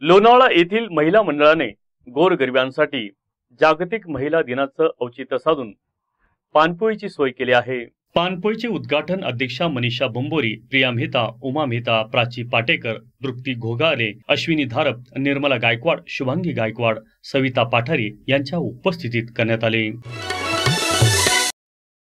लोणावळा येथील महिला मंडळाने गोरगरिबांसाठी जागतिक महिला दिनाचं औचित्य साधून पानपोईची सोय केली आहे पानपोईचे उद्घाटन अध्यक्षा मनीषा बंबोरी प्रिया मेहता उमा मेहता प्राची पाटेकर तृप्ती घोगारे अश्विनी धारप निर्मला गायकवाड शुभांगी गायकवाड सविता पाठारी यांच्या उपस्थितीत करण्यात आले